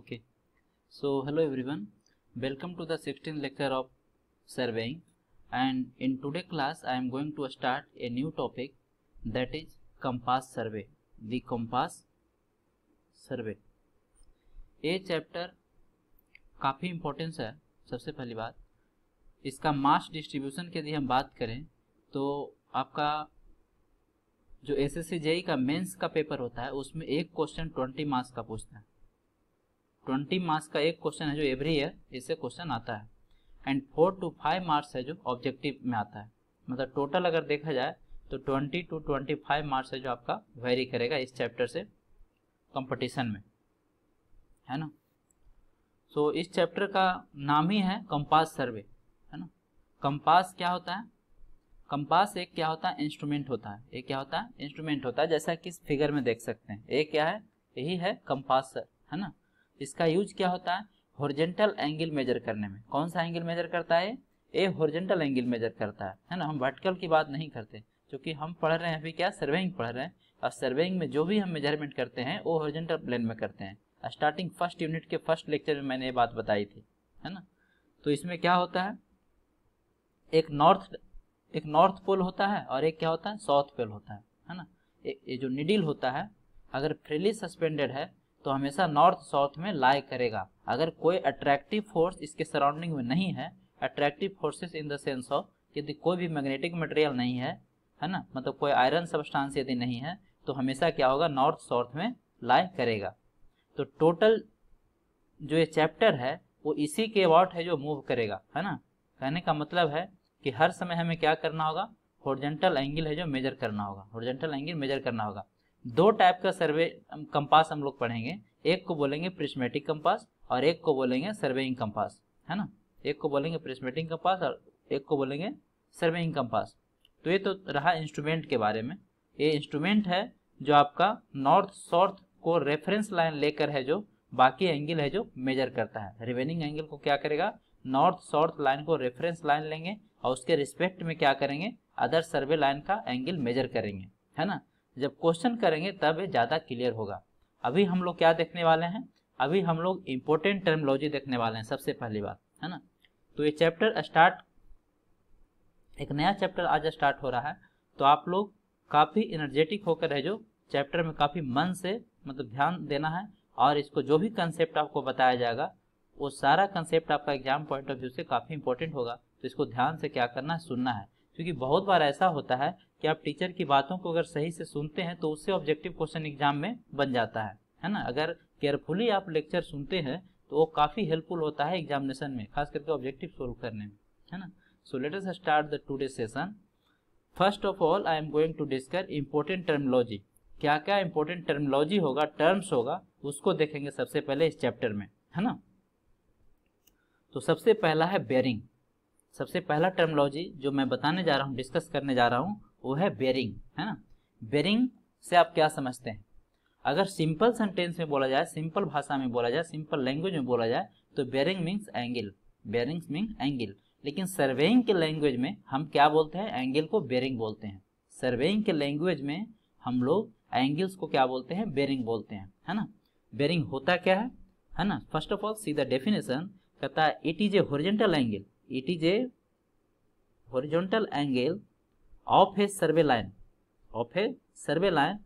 okay so hello everyone welcome to the 16th lecture of surveying and in today class i am going to start a new topic that is compass survey the compass survey ये chapter काफ़ी importance है सबसे पहली बात इसका mass distribution की यदि हम बात करें तो आपका जो एस एस का मेंस का पेपर होता है उसमें एक क्वेश्चन ट्वेंटी मार्क्स का पूछता है ट्वेंटी मार्क्स का एक क्वेश्चन है जो एवरी ईयर इससे क्वेश्चन आता है and four two five marks है जो ऑब्जेक्टिव में आता है मतलब टोटल अगर देखा जाए तो twenty two twenty five marks है जो आपका वेरी करेगा इस चैप्टर से कंपटीशन में है ना सो so, इस चैप्टर का नाम ही है कंपास सर्वे है ना कंपास क्या होता है कंपास एक क्या होता है इंस्ट्रूमेंट होता है एक क्या होता है इंस्ट्रूमेंट होता है जैसा कि इस फिगर में देख सकते हैं एक क्या है यही है कंपास है ना इसका यूज क्या होता है हॉर्जेंटल एंगल मेजर करने में कौन सा एंगल मेजर करता है ए हॉर्जेंटल एंगल मेजर करता है है ना हम वर्टिकल की बात नहीं करते क्योंकि हम पढ़ रहे हैं अभी क्या सर्वेइंग पढ़ रहे हैं और सर्वेइंग में जो भी हम मेजरमेंट करते हैं वो हॉर्जेंटल प्लेन में करते हैं स्टार्टिंग फर्स्ट यूनिट के फर्स्ट लेक्चर में मैंने ये बात बताई थी है ना तो इसमें क्या होता है एक नॉर्थ एक नॉर्थ पोल होता है और एक क्या होता है साउथ पोल होता है है ना ये जो निडिल होता है अगर फ्रीली सस्पेंडेड है तो हमेशा नॉर्थ साउथ में लाई करेगा अगर कोई अट्रैक्टिव फोर्स इसके सराउंडिंग में नहीं है attractive forces in the sense of यदि कोई भी मैग्नेटिक मटेरियल नहीं है है ना मतलब कोई आयरन सबस्टांस यदि नहीं है तो हमेशा क्या होगा नॉर्थ साउथ में लाई करेगा तो टोटल जो ये चैप्टर है वो इसी के अबाउट है जो मूव करेगा है ना कहने का मतलब है कि हर समय हमें क्या करना होगा हॉर्जेंटल एंगल है जो मेजर करना होगा हॉर्जेंटल एंगल मेजर करना होगा दो टाइप का सर्वे कंपास हम लोग पढ़ेंगे एक को बोलेंगे प्रिस्मेटिक कंपास और एक को बोलेंगे सर्वेइंग कंपास है ना एक को बोलेंगे प्रिस्मेटिक कंपास और एक को बोलेंगे सर्वेइंग कंपास तो ये तो रहा इंस्ट्रूमेंट के बारे में ये इंस्ट्रूमेंट है जो आपका नॉर्थ साउथ को रेफरेंस लाइन लेकर है जो बाकी एंगल है जो मेजर करता है रिवेनिंग एंगल को क्या करेगा नॉर्थ साउथ लाइन को रेफरेंस लाइन लेंगे और उसके रिस्पेक्ट में क्या करेंगे अदर सर्वे लाइन का एंगल मेजर करेंगे है ना जब क्वेश्चन करेंगे तब ये ज़्यादा क्लियर होगा अभी हम लोग क्या देखने वाले हैं अभी हम लोग इम्पोर्टेंट टर्मोलॉजी देखने वाले हैं सबसे पहली बात है ना तो ये चैप्टर स्टार्ट एक नया चैप्टर आज स्टार्ट हो रहा है तो आप लोग काफ़ी एनर्जेटिक होकर रह जो चैप्टर में काफ़ी मन से मतलब ध्यान देना है और इसको जो भी कंसेप्ट आपको बताया जाएगा वो सारा कंसेप्ट आपका एग्जाम पॉइंट ऑफ व्यू से काफ़ी इंपॉर्टेंट होगा तो इसको ध्यान से क्या करना है सुनना है क्योंकि बहुत बार ऐसा होता है कि आप टीचर की बातों को अगर सही से सुनते हैं तो उससे ऑब्जेक्टिव क्वेश्चन एग्जाम में बन जाता है है ना अगर केयरफुली आप लेक्चर सुनते हैं तो वो काफ़ी हेल्पफुल होता है एग्जामिनेशन में खास करके ऑब्जेक्टिव सोल्व करने में है ना so let's start the today session first of all I am going to discuss important terminology क्या क्या इम्पोर्टेंट टर्मोलॉजी होगा टर्म्स होगा उसको देखेंगे सबसे पहले इस चैप्टर में है ना तो सबसे पहला है बेरिंग सबसे पहला टर्मोलॉजी जो मैं बताने जा रहा हूँ डिस्कस करने जा रहा हूँ वो है बेरिंग है ना बेरिंग से आप क्या समझते हैं अगर सिंपल सेंटेंस में बोला जाए सिंपल भाषा में बोला जाए सिंपल लैंग्वेज में बोला जाए तो bearing means angle bearing means angle लेकिन सर्वेइंग के लैंग्वेज में हम क्या बोलते हैं एंगल को बेरिंग बोलते हैं सर्वेइंग के लैंग्वेज में हम लोग एंगल्स को क्या बोलते हैं बेरिंग बोलते हैं है ना बेरिंग होता क्या है है ना first of all see the definition कहता है it is a horizontal angle it is a horizontal angle of a survey line of a survey line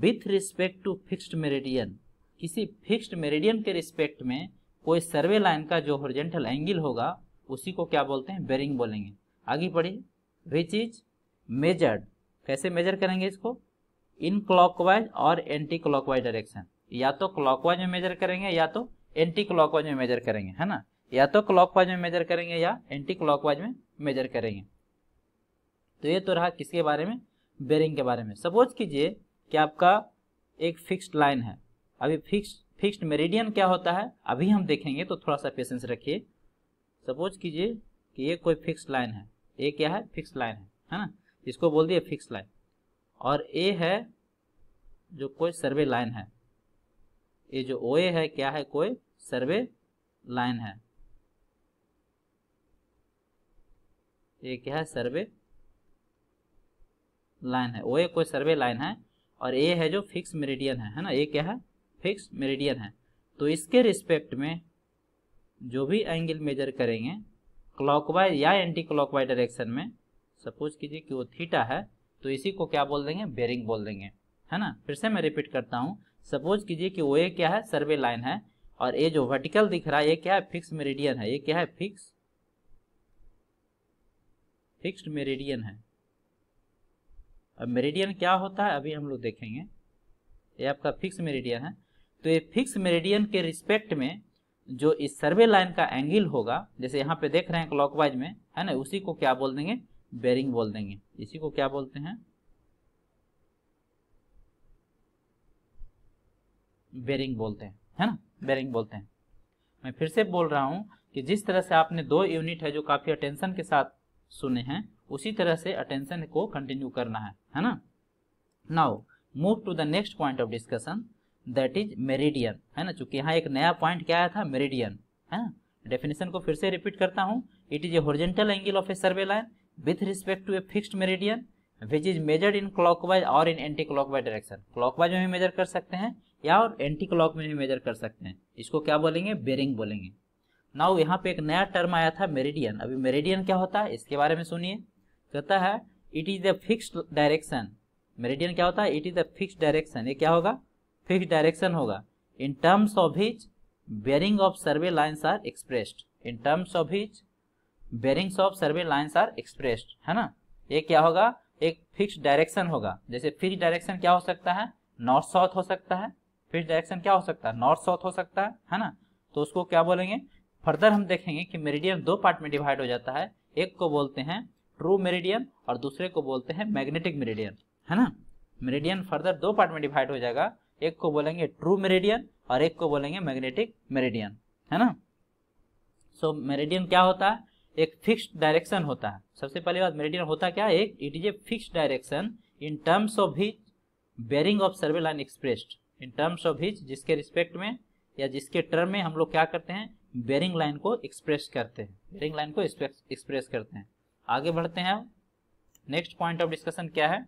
with respect to fixed meridian किसी फिक्स्ड मेरेडियन के respect में कोई सर्वे line का जो horizontal angle होगा उसी को क्या बोलते हैं बेरिंग बोलेंगे आगे पढ़िए विच इज मेजर्ड कैसे मेजर करेंगे इसको इन क्लॉकवाइज और एंटी क्लॉकवाइज डायरेक्शन या तो क्लॉकवाइज में मेजर करेंगे या तो एंटी क्लॉकवाइज में मेजर करेंगे है ना या तो क्लॉकवाइज में मेजर करेंगे या एंटी क्लॉकवाइज में मेजर करेंगे तो ये तो रहा किसके बारे में बेरिंग के बारे में सपोज कीजिए कि आपका एक फिक्स्ड लाइन है अभी फिक्स फिक्स्ड मेरिडियन क्या होता है अभी हम देखेंगे तो थोड़ा सा पेशेंस रखिए सपोज कीजिए कि ये कोई फिक्स लाइन है ये क्या है फिक्स लाइन है है ना इसको बोल दिए फिक्स लाइन और ए है जो कोई सर्वे लाइन है ये जो ओ ए है क्या है कोई सर्वे लाइन है ये क्या है सर्वे लाइन है ओ ए कोई सर्वे लाइन है और ए है जो फिक्स मेरिडियन है है ना ए क्या है फिक्स मेरिडियन है तो इसके रिस्पेक्ट में जो भी एंगल मेजर करेंगे क्लॉकवाइज या एंटी क्लॉकवाइज डायरेक्शन में सपोज कीजिए कि वो थीटा है तो इसी को क्या बोल देंगे बेरिंग बोल देंगे है ना फिर से मैं रिपीट करता हूँ सपोज कीजिए कि वो ए क्या है सर्वे लाइन है और ये जो वर्टिकल दिख रहा है ये क्या है फिक्स मेरिडियन है ये क्या है फिक्स फिक्स्ड मेरिडियन है अब मेरिडियन क्या होता है अभी हम लोग देखेंगे ये आपका फिक्स मेरेडियन है तो ये फिक्स मेरेडियन के रिस्पेक्ट में जो इस सर्वे लाइन का एंगल होगा जैसे यहाँ पे देख रहे हैं क्लॉकवाइज में है ना उसी को क्या बोल देंगे बेरिंग बोल देंगे इसी को क्या बोलते हैं बेरिंग बोलते हैं है ना बेरिंग बोलते हैं मैं फिर से बोल रहा हूँ कि जिस तरह से आपने दो यूनिट है जो काफी अटेंशन के साथ सुने हैं उसी तरह से अटेंशन को कंटिन्यू करना है है ना now move to the next point of discussion that is meridian है ना चूंकि यहाँ एक नया पॉइंट क्या आया था मेरिडियन है ना डेफिनेशन को फिर से रिपीट करता हूँ it is a horizontal angle of a survey line with respect to a fixed meridian which is measured in clockwise और in anti clockwise direction clockwise में भी मेजर कर सकते हैं या और एंटी क्लॉक में भी मेजर कर सकते हैं इसको क्या बोलेंगे बेरिंग बोलेंगे नाउ यहाँ पे एक नया टर्म आया था मेरिडियन अभी मेरिडियन क्या होता है इसके बारे में सुनिए कहता है it is the fixed direction meridian क्या होता है it is the fix direction ये क्या होगा फिक्स डायरेक्शन होगा in terms of which bearing of survey lines are expressed in terms of which bearings of survey lines are expressed है ना ये क्या होगा एक फिक्स डायरेक्शन होगा जैसे फिक्स डायरेक्शन क्या हो सकता है नॉर्थ साउथ हो सकता है फिक्स डायरेक्शन क्या हो सकता है नॉर्थ साउथ हो सकता है है ना तो उसको क्या बोलेंगे फर्दर हम देखेंगे कि मेरिडियन दो पार्ट में डिवाइड हो जाता है एक को बोलते हैं ट्रू मेरिडियन और दूसरे को बोलते हैं मैग्नेटिक मेरिडियन है ना मेरिडियन फर्दर दो पार्ट में डिवाइड हो जाएगा एक को बोलेंगे ट्रू मेरिडियन और एक को बोलेंगे मैग्नेटिक मेरिडियन है ना सो so, मेरिडियन क्या होता है एक फिक्स डायरेक्शन होता है सबसे पहली बात मेरिडियन होता क्या एक it is a fix direction in terms of which bearing of survey line expressed in terms of which जिसके रिस्पेक्ट में या जिसके टर्म में हम लोग क्या करते हैं बेरिंग लाइन को एक्सप्रेस करते हैं बेरिंग लाइन को एक्सप्रेस करते हैं आगे बढ़ते हैं नेक्स्ट पॉइंट ऑफ डिस्कशन क्या है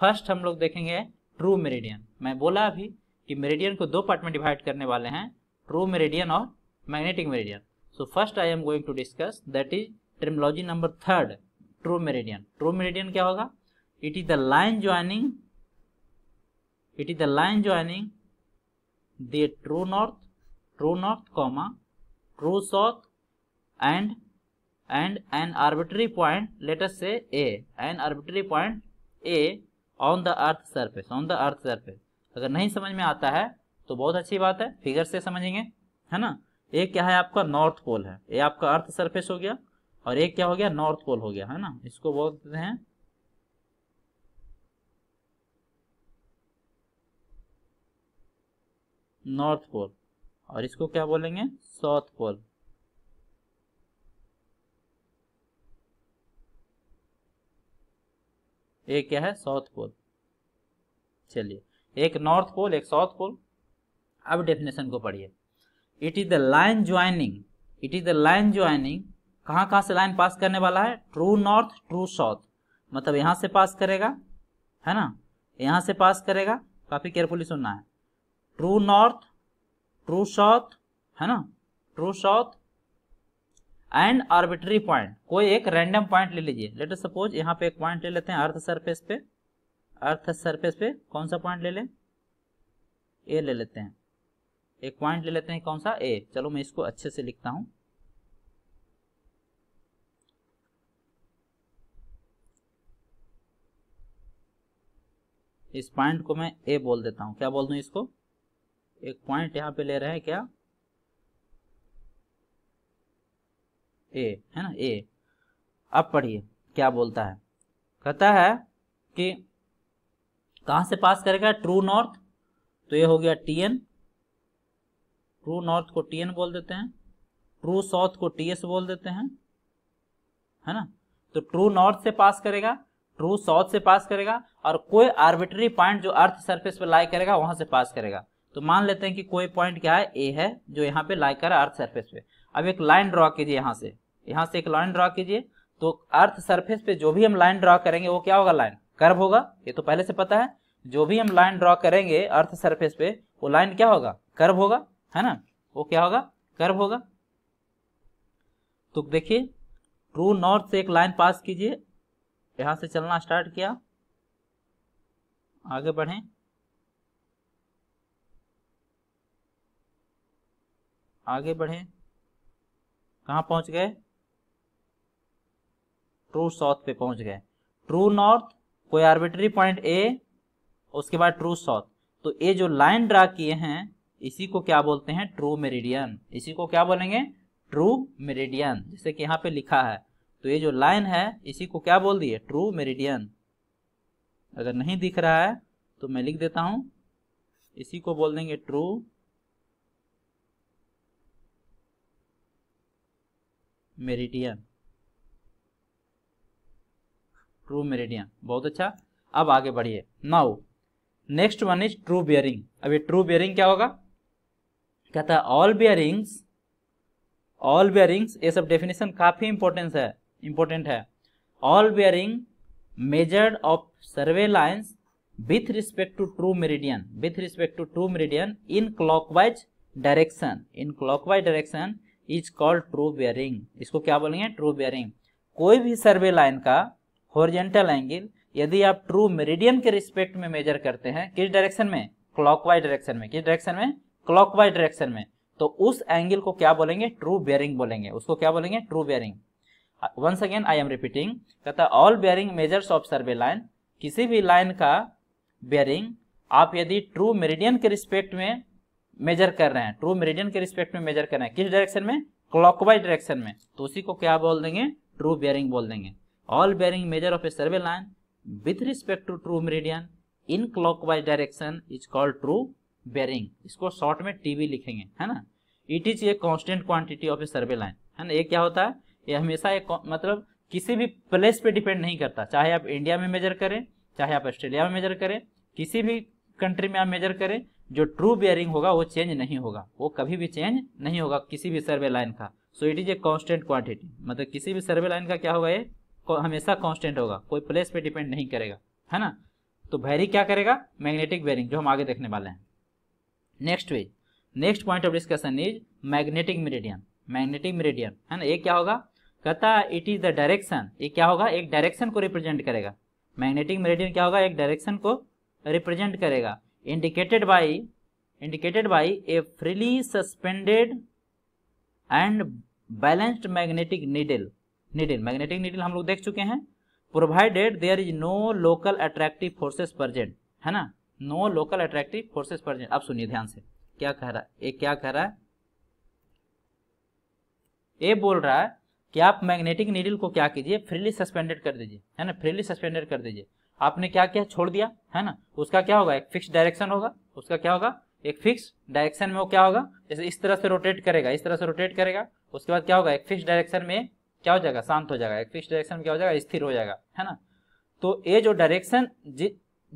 फर्स्ट हम लोग देखेंगे ट्रू मेरेडियन मैं बोला अभी कि मेरेडियन को दो पार्ट में डिवाइड करने वाले हैं ट्रू मेरेडियन और magnetic meridian so first I am going to discuss that is terminology number third true meridian true meridian क्या होगा it is the line joining it is the line joining the true north true north comma true south and and an arbitrary point let us say a an arbitrary point a on the earth surface on the earth surface अगर नहीं समझ में आता है तो बहुत अच्छी बात है फिगर से समझेंगे है ना एक क्या है आपका नॉर्थ पोल है ये आपका अर्थ सरफेस हो गया और एक क्या हो गया नॉर्थ पोल हो गया है ना इसको बोलते हैं नॉर्थ पोल और इसको क्या बोलेंगे साउथ पोल एक क्या है साउथ पोल चलिए एक नॉर्थ पोल एक साउथ पोल अब डेफिनेशन को पढ़िए it is the line joining it is the line joining कहाँ कहाँ से लाइन पास करने वाला है ट्रू नॉर्थ ट्रू साउथ मतलब यहाँ से पास करेगा है ना यहाँ से पास करेगा काफी केयरफुली सुनना है ट्रू नॉर्थ ट्रू साउथ है ना true south and arbitrary point कोई एक रैंडम पॉइंट ले लीजिए लेट सपोज यहाँ पे एक पॉइंट ले लेते हैं अर्थ सरफेस पे अर्थ सरफेस पे कौन सा पॉइंट ले लें ए ले लेते हैं एक पॉइंट ले लेते हैं कौन सा ए चलो मैं इसको अच्छे से लिखता हूँ इस पॉइंट को मैं ए बोल देता हूँ क्या बोल दू इसको एक पॉइंट यहाँ पे ले रहे हैं क्या ए है ना ए अब पढ़िए क्या बोलता है कहता है कि कहा से पास करेगा ट्रू नॉर्थ तो ये हो गया टी एन ट्रू नॉर्थ को टी एन बोल देते हैं ट्रू साउथ को टी एस बोल देते हैं है ना तो ट्रू नॉर्थ से पास करेगा ट्रू साउथ से पास करेगा और कोई आर्बिट्री पॉइंट जो अर्थ सरफेस पर लाई करेगा वहां से पास करेगा तो मान लेते हैं कि कोई पॉइंट क्या है ए है जो यहाँ पे लाई कर अर्थ सरफेस पे अब एक लाइन ड्रॉ कीजिए यहाँ से यहाँ से एक लाइन ड्रॉ कीजिए तो अर्थ सरफेस पे जो भी हम लाइन ड्रॉ करेंगे वो क्या होगा लाइन कर्व होगा ये तो पहले से पता है जो भी हम लाइन ड्रॉ करेंगे अर्थ सरफेस पे वो लाइन क्या होगा कर्व होगा है ना वो क्या होगा कर्व होगा तो देखिए ट्रू नॉर्थ से एक लाइन पास कीजिए यहां से चलना स्टार्ट किया आगे बढ़े आगे बढ़े कहाँ पहुंच गए ट्रू साउथ पे पहुंच गए ट्रू नॉर्थ कोई आर्बिट्री पॉइंट ए उसके बाद ट्रू साउथ तो ये जो लाइन ड्रा किए हैं इसी को क्या बोलते हैं ट्रू मेरिडियन इसी को क्या बोलेंगे ट्रू मेरिडियन जैसे कि यहाँ पे लिखा है तो ये जो लाइन है इसी को क्या बोल दिए ट्रू मेरिडियन अगर नहीं दिख रहा है तो मैं लिख देता हूं इसी को बोल देंगे ट्रू मेरिडियन ट्रू मेरिडियन बहुत अच्छा अब आगे बढ़िए now next one is true bearing अब ये ट्रू बियरिंग क्या होगा कहता है ऑल बियरिंग्स ऑल बियरिंग्स ये सब डेफिनेशन काफी इंपॉर्टेंस है इंपॉर्टेंट है all bearing measured of survey lines with respect to true meridian with respect to true meridian in clockwise direction in clockwise direction is called true bearing इसको क्या बोलेंगे true bearing कोई भी survey line का horizontal angle यदि आप true meridian के respect में मेजर करते हैं किस डायरेक्शन में क्लॉकवाइज डायरेक्शन में किस डायरेक्शन में क्लॉकवाइज डायरेक्शन में तो उस एंगल को क्या बोलेंगे ट्रू बेयरिंग बोलेंगे उसको क्या बोलेंगे true bearing once again I am repeating कहता all bearing measures of survey line किसी भी लाइन का बेयरिंग आप यदि ट्रू मेरिडियन के रिस्पेक्ट में मेजर कर रहे हैं ट्रू मेरिडियन के रिस्पेक्ट में मेजर कर रहे हैं किस डायरेक्शन में क्लॉकवाइज डायरेक्शन में तो उसी को क्या बोल देंगे ट्रू बेयरिंग बोल देंगे all bearing measure of a survey line with respect to true meridian in clockwise direction is called true bearing इसको शॉर्ट में टीबी लिखेंगे है ना it is a constant quantity of a survey line है ना ये क्या होता है ये हमेशा एक मतलब किसी भी प्लेस पे डिपेंड नहीं करता चाहे आप इंडिया में मेजर करें चाहे आप ऑस्ट्रेलिया में मेजर करें किसी भी कंट्री में आप मेजर करें जो ट्रू बियरिंग होगा वो चेंज नहीं होगा वो कभी भी चेंज नहीं होगा किसी भी सर्वे लाइन का so it is a constant quantity मतलब किसी भी सर्वे लाइन का क्या होगा ये हमेशा कॉन्स्टेंट होगा कोई प्लेस पर डिपेंड नहीं करेगा है ना तो वैरी क्या करेगा मैग्नेटिक वेरिंग जो हम आगे देखने वाले हैं next ways next point of discussion is magnetic meridian magnetic meridian है ना ये क्या होगा कहता है इट इज द डायरेक्शन ये क्या होगा एक डायरेक्शन को रिप्रेजेंट करेगा मैग्नेटिक मेरिडियन क्या होगा एक डायरेक्शन को रिप्रेजेंट करेगा indicated by indicated by a freely suspended and balanced magnetic needle needle magnetic needle हम लोग देख चुके हैं provided there is no local attractive forces present है ना no local attractive forces present अब सुनिए ध्यान से क्या कह रहा है ये क्या कह रहा है ये बोल रहा है कि आप मैग्नेटिक नीडल को क्या कीजिए फ्रीली सस्पेंडेड कर दीजिए है ना फ्रीली सस्पेंडेड कर दीजिए आपने क्या किया छोड़ दिया है ना उसका क्या होगा एक फिक्स डायरेक्शन होगा उसका क्या होगा एक फिक्स डायरेक्शन में वो क्या होगा जैसे इस तरह से रोटेट करेगा इस तरह से रोटेट करेगा उसके बाद क्या होगा एक फिक्स डायरेक्शन में क्या हो जाएगा शांत हो जाएगा एक फिक्स डायरेक्शन में क्या हो जाएगा स्थिर हो जाएगा है ना तो ये जो डायरेक्शन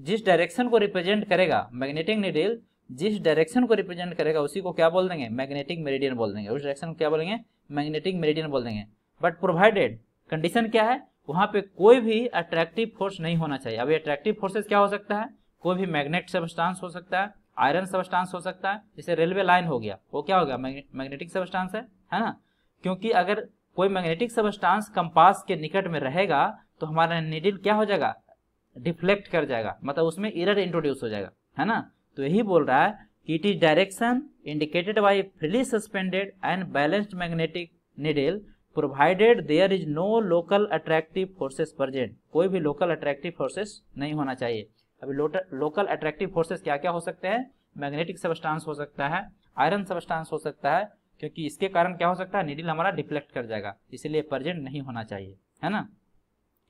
जिस डायरेक्शन को रिप्रेजेंट करेगा मैग्नेटिक निडिल जिस डायरेक्शन को रिप्रेजेंट करेगा उसी को क्या बोल देंगे मैग्नेटिक मेरिडियन बोल देंगे उस डायरेक्शन को क्या बोलेंगे मैग्नेटिक मेरिडियन बोल देंगे बट प्रोवाइडेड कंडीशन क्या है वहां पे कोई भी अट्रैक्टिव फोर्स नहीं होना चाहिए अभी अट्रैक्टिव फोर्सेस क्या हो सकता है कोई भी मैग्नेट सबस्टांस हो सकता है आयरन सबस्टांस हो सकता है जैसे रेलवे लाइन हो गया वो क्या हो गया मैग्नेटिक सबस्टांस है है ना क्योंकि अगर कोई मैग्नेटिक सबस्टांस कंपास के निकट में रहेगा तो हमारा निडिल क्या हो जाएगा डिफ्लेक्ट कर जाएगा मतलब उसमें इरर इंट्रोड्यूस हो जाएगा है ना तो यही बोल रहा है कि it is direction indicated by freely suspended and balanced magnetic needle provided there is no local attractive forces present कोई भी लोकल अट्रैक्टिव फोर्सेस नहीं होना चाहिए अभी लोकल अट्रैक्टिव फोर्सेस क्या क्या हो सकते हैं मैग्नेटिक सबस्टांस हो सकता है आयरन सबस्टांस हो सकता है क्योंकि इसके कारण क्या हो सकता है निडिल हमारा डिफ्लेक्ट कर जाएगा इसलिए प्रजेंट नहीं होना चाहिए है ना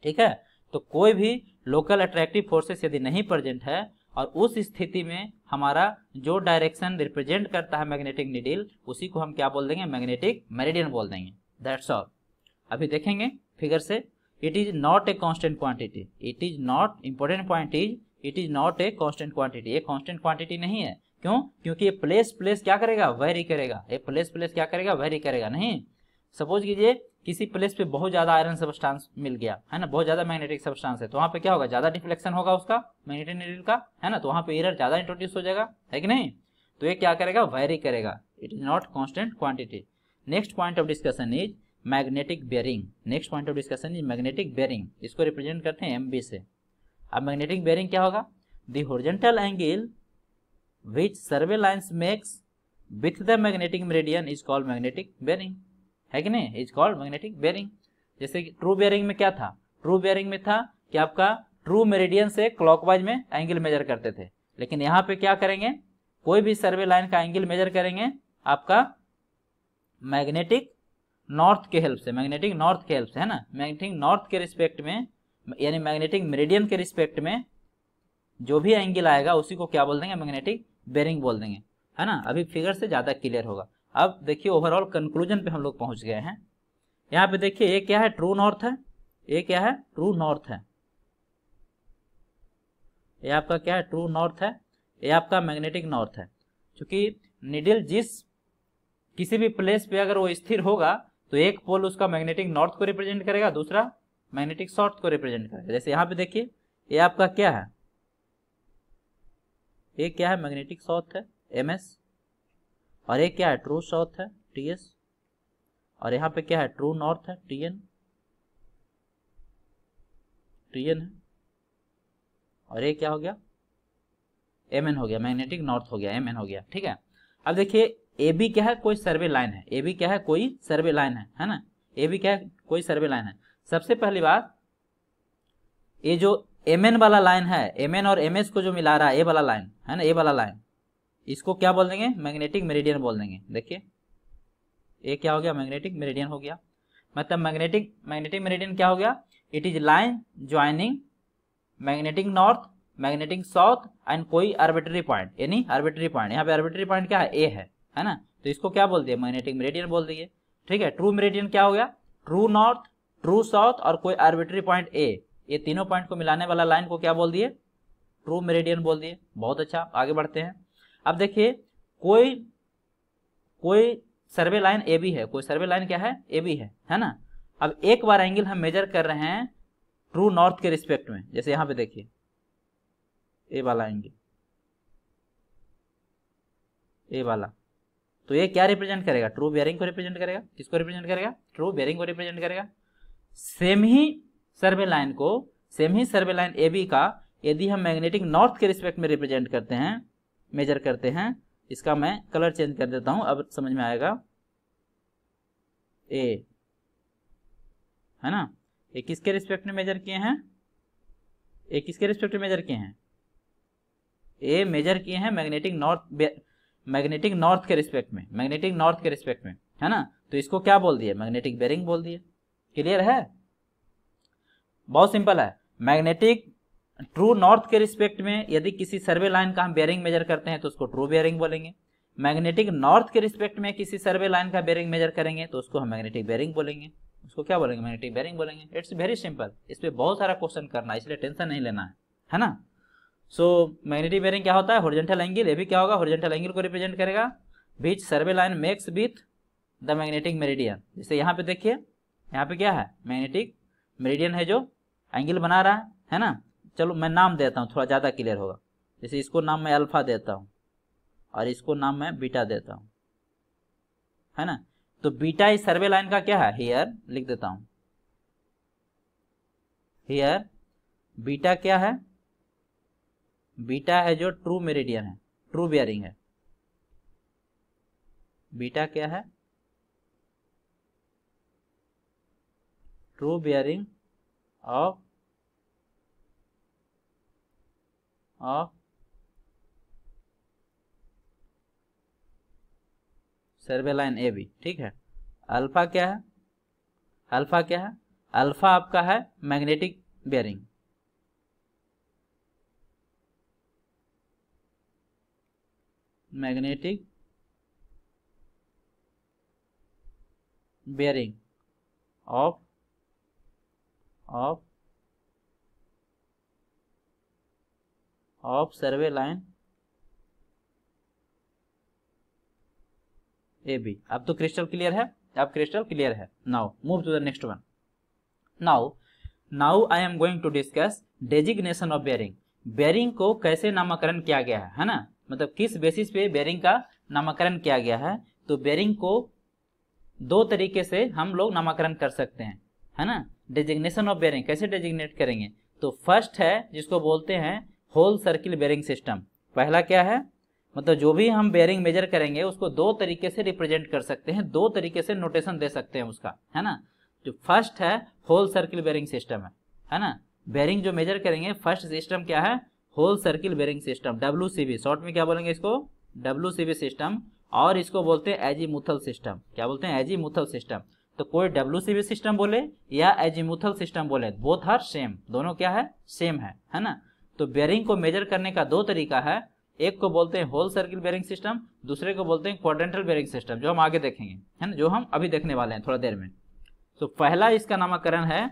ठीक है तो कोई भी लोकल अट्रैक्टिव फोर्सेस यदि नहीं प्रजेंट है और उस स्थिति में हमारा जो डायरेक्शन रिप्रेजेंट करता है मैग्नेटिक निडिल उसी को हम क्या बोल देंगे मैग्नेटिक मेरिडियन बोल देंगे दैट्स ऑल अभी देखेंगे फिगर से it is not a constant quantity it is not important point is it is not a constant quantity ये कॉन्स्टेंट क्वांटिटी नहीं है क्यों क्योंकि ये प्लेस प्लेस क्या करेगा वेरी करेगा ये प्लेस प्लेस क्या करेगा वेरी करेगा नहीं सपोज कीजिए किसी प्लेस पे बहुत ज्यादा आयरन सबस्टांस मिल गया है ना बहुत ज्यादा मैग्नेटिक सबस्टांस है तो वहां पे क्या होगा ज्यादा डिफ्लेक्शन होगा उसका मैग्नेटिक नीडल का है ना तो वहां पे एरर ज्यादा इंट्रोड्यूस हो जाएगा है कि नहीं तो ये क्या करेगा वेरी करेगा it is not constant quantity next point of discussion is magnetic bearing next point of discussion is magnetic bearing इसको रिप्रेजेंट करते हैं एम बी से अब मैग्नेटिक बेयरिंग क्या होगा the horizontal angle which survey lines makes with the magnetic meridian is called magnetic bearing है कि नहीं इज कॉल्ड मैग्नेटिक बेयरिंग जैसे कि ट्रू बेयरिंग में क्या था ट्रू बेयरिंग में था कि आपका ट्रू मेरिडियन से क्लॉकवाइज में एंगल मेजर करते थे लेकिन यहाँ पे क्या करेंगे कोई भी सर्वे लाइन का एंगल मेजर करेंगे आपका मैग्नेटिक नॉर्थ के हेल्प से मैग्नेटिक नॉर्थ के हेल्प से है ना मैग्नेटिक नॉर्थ के रिस्पेक्ट में यानी मैग्नेटिक मेरिडियन के रिस्पेक्ट में जो भी एंगल आएगा उसी को क्या बोल देंगे मैग्नेटिक बेरिंग बोल देंगे है ना अभी फिगर से ज़्यादा क्लियर होगा अब देखिए ओवरऑल कंक्लूजन पे हम लोग पहुंच गए हैं यहाँ पे देखिए ये क्या है ट्रू नॉर्थ है ये क्या है ट्रू नॉर्थ है ये आपका क्या है ट्रू नॉर्थ है ये आपका मैग्नेटिक नॉर्थ है क्योंकि निडिल जिस किसी भी प्लेस पे अगर वो स्थिर होगा तो एक पोल उसका मैग्नेटिक नॉर्थ को रिप्रेजेंट करेगा दूसरा मैग्नेटिक साउथ को रिप्रेजेंट करेगा जैसे यहाँ पे देखिए ये आपका क्या है ये क्या है मैग्नेटिक साउथ है एम एस और ये क्या है ट्रू साउथ है टी एस और यहाँ पे क्या है ट्रू नॉर्थ है टी एन टी एन है और ये क्या हो गया एम एन हो गया मैग्नेटिक नॉर्थ हो गया एम एन हो गया ठीक है अब देखिए ए बी क्या है कोई सर्वे लाइन है ए बी क्या है कोई सर्वे लाइन है है ना ए बी क्या है कोई सर्वे लाइन है सबसे पहली बात ये जो एम एन वाला लाइन है एम एन और एम एस को जो मिला रहा है ए वाला लाइन है ना ए वाला लाइन इसको क्या बोल देंगे मैग्नेटिक मेरिडियन बोल देंगे देखिए ये क्या हो गया मैग्नेटिक मेरिडियन हो गया मतलब मैग्नेटिक मैग्नेटिक मेरिडियन क्या हो गया it is line joining magnetic north magnetic south and कोई आर्बिट्री पॉइंट यानी आर्बिट्री पॉइंट यहाँ पे आर्बिट्री पॉइंट क्या है ए है है ना तो इसको क्या बोल दिया मैग्नेटिक मेरेडियन बोल दिए ठीक है ट्रू मेरेडियन क्या हो गया ट्रू नॉर्थ ट्रू साउथ और कोई आर्बिट्री पॉइंट ए ये तीनों पॉइंट को मिलाने वाला लाइन को क्या बोल दिए ट्रू मेरेडियन बोल दिए बहुत अच्छा आगे बढ़ते हैं अब देखिए कोई कोई सर्वे लाइन ए बी है कोई सर्वे लाइन क्या है ए बी है है ना अब एक बार एंगल हम मेजर कर रहे हैं ट्रू नॉर्थ के रिस्पेक्ट में जैसे यहां पे देखिए ए वाला एंगल ए वाला तो ये क्या रिप्रेजेंट करेगा ट्रू बेयरिंग को रिप्रेजेंट करेगा किसको रिप्रेजेंट करेगा ट्रू बेयरिंग को रिप्रेजेंट करेगा सेम ही सर्वे लाइन को सेम ही सर्वे लाइन ए बी का यदि हम मैग्नेटिक नॉर्थ के रिस्पेक्ट में रिप्रेजेंट करते हैं मेजर करते हैं इसका मैं कलर चेंज कर देता हूं अब समझ में आएगा ए है ना ये किसके रिस्पेक्ट में मेजर किए हैं ए किसके रिस्पेक्ट में मेजर किए हैं ए मेजर किए हैं मैग्नेटिक नॉर्थ मैग्नेटिक नॉर्थ के रिस्पेक्ट में मैग्नेटिक नॉर्थ के रिस्पेक्ट में है ना तो इसको क्या बोल दिया मैग्नेटिक बेरिंग बोल दिया क्लियर है बहुत सिंपल है मैग्नेटिक ट्रू नॉर्थ के रिस्पेक्ट में यदि किसी सर्वे लाइन का हम बेरिंग मेजर करते हैं तो उसको ट्रू बेरिंग बोलेंगे मैग्नेटिक नॉर्थ के रिस्पेक्ट में किसी सर्वे लाइन का बेरिंग मेजर करेंगे तो उसको हम मैग्नेटिक बेरिंग बोलेंगे उसको क्या बोलेंगे मैग्नेटिक बेरिंग बोलेंगे इट्स वेरी सिंपल इस पर बहुत सारा क्वेश्चन करना है इसलिए टेंशन नहीं लेना है है ना सो मैग्नेटिक बेयरिंग क्या होता है हॉरिजेंटल एंगल ये भी क्या होगा हॉरिजेंटल एंगल को रिप्रेजेंट करेगा बीच survey line makes with the magnetic meridian जैसे यहाँ पे देखिए यहाँ पे क्या है मैग्नेटिक मेरिडियन है जो एंगल बना रहा है है ना चलो मैं नाम देता हूँ थोड़ा ज़्यादा क्लियर होगा जैसे इसको नाम मैं अल्फा देता हूँ और इसको नाम मैं बीटा देता हूँ है ना तो बीटा इस सर्वे लाइन का क्या है हेयर लिख देता हूँ हेयर बीटा क्या है बीटा है जो ट्रू मेरिडियन है ट्रू बियरिंग है बीटा क्या है true bearing of of survey line A B ठीक है अल्फा क्या है अल्फा क्या है अल्फा आपका है magnetic bearing magnetic bearing of of of survey line A B अब तो क्रिस्टल क्लियर है अब क्रिस्टल क्लियर है now move to the next one now now I am going to discuss designation of bearing bearing को कैसे नामकरण किया गया है है ना मतलब किस बेसिस पे बेरिंग का नामकरण किया गया है तो बेरिंग को दो तरीके से हम लोग नामकरण कर सकते हैं है ना डेजिग्नेशन ऑफ बेरिंग कैसे डेजिग्नेट करेंगे तो फर्स्ट है जिसको बोलते हैं होल सर्किल बेरिंग सिस्टम पहला क्या है मतलब जो भी हम बेरिंग मेजर करेंगे उसको दो तरीके से रिप्रेजेंट कर सकते हैं दो तरीके से नोटेशन दे सकते हैं उसका है ना जो फर्स्ट है होल सर्किल बेरिंग सिस्टम है है ना बेरिंग जो मेजर करेंगे फर्स्ट सिस्टम क्या है whole circle bearing system W short में क्या बोलेंगे इसको डब्ल्यू सिस्टम और इसको बोलते हैं एजीमुथल सिस्टम क्या बोलते हैं एजीमुथल सिस्टम तो कोई डब्ल्यू सिस्टम बोले या एजीमुथल सिस्टम बोले बोथ हर सेम दोनों क्या है सेम है है ना तो बेरिंग को मेजर करने का दो तरीका है एक को बोलते हैं होल सर्किल बेरिंग सिस्टम दूसरे को बोलते हैं क्वाड्रेंटल बेरिंग सिस्टम जो हम आगे देखेंगे है ना जो हम अभी देखने वाले हैं थोड़ा देर में तो पहला इसका नामकरण है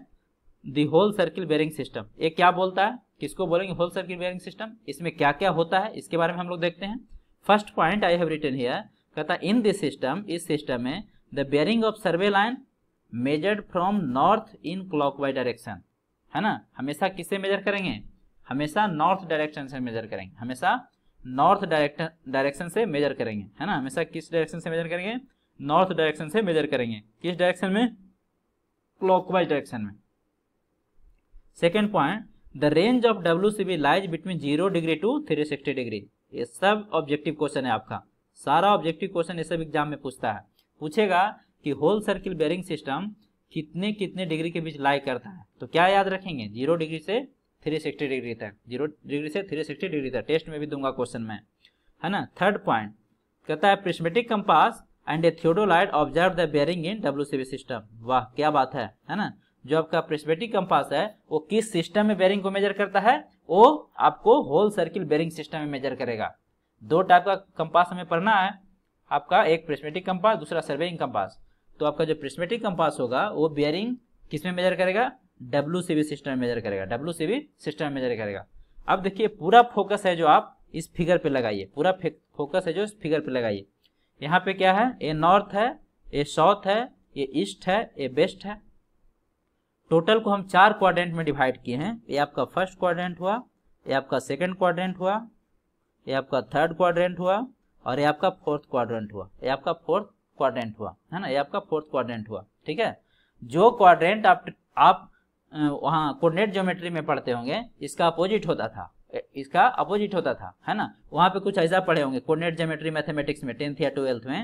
the whole circle bearing system ये क्या बोलता है किसको बोलेंगे होल सर्किट बेयरिंग सिस्टम इसमें क्या क्या होता है इसके बारे में हम लोग देखते हैं first point I have written here कहता इन दिस सिस्टम इस सिस्टम में the bearing of survey line measured from north in clockwise direction है ना हमेशा किससे मेजर करेंगे हमेशा नॉर्थ डायरेक्शन से मेजर करेंगे हमेशा नॉर्थ डायरेक्शन से मेजर करेंगे है ना हमेशा किस डायरेक्शन से मेजर करेंगे नॉर्थ डायरेक्शन से मेजर करेंगे किस डायरेक्शन में क्लॉकवाइज डायरेक्शन में second point the range of W C B lies between zero degree to three sixty degree ये सब ऑब्जेक्टिव क्वेश्चन है आपका सारा ऑब्जेक्टिव क्वेश्चन ये सब एग्जाम में पूछता है पूछेगा कि होल सर्किल बेरिंग सिस्टम कितने कितने डिग्री के बीच लाई करता है तो क्या याद रखेंगे जीरो डिग्री से थ्री सिक्सटी डिग्री तक जीरो डिग्री से थ्री सिक्सटी डिग्री तक टेस्ट में भी दूंगा क्वेश्चन में है ना थर्ड पॉइंट कहता है prismatic compass and a theodolite observe the bearing in W C B system वाह क्या बात है है ना जो आपका प्रिस्मेटिक कंपास है वो किस सिस्टम में बेरिंग को मेजर करता है वो आपको होल सर्किल बेरिंग सिस्टम में मेजर करेगा दो टाइप का कंपास हमें पढ़ना है आपका एक प्रेसमेटिक कंपास दूसरा सर्वेइंग कंपास तो आपका जो प्रेसमेटिक कंपास होगा वो बेरिंग किस में मेजर करेगा डब्ल्यू सिस्टम में मेजर करेगा डब्ल्यू सिस्टम में मेजर करेगा अब देखिए पूरा फोकस है जो आप इस फिगर पे लगाइए पूरा फोकस है जो इस फिगर पे लगाइए यहाँ पे क्या है ए नॉर्थ है ए साउथ है ये ईस्ट है ये वेस्ट है टोटल को हम चार क्वाड्रेंट में डिवाइड किए हैं ये आपका फर्स्ट क्वाड्रेंट हुआ ये आपका सेकंड क्वाड्रेंट हुआ ये आपका थर्ड क्वाड्रेंट हुआ और ये आपका फोर्थ क्वाड्रेंट हुआ ये आपका फोर्थ क्वाड्रेंट हुआ है ना ये आपका फोर्थ क्वाड्रेंट हुआ ठीक है जो क्वाड्रेंट आप आप वहाँ कोर्डिनेट ज्योमेट्री में पढ़ते होंगे इसका अपोजिट होता था इसका अपोजिट होता था है ना वहाँ पे कुछ ऐसा पढ़े होंगे कोर्डिनेट ज्योमेट्री मैथमेटिक्स में टेंथ या ट्वेल्थ में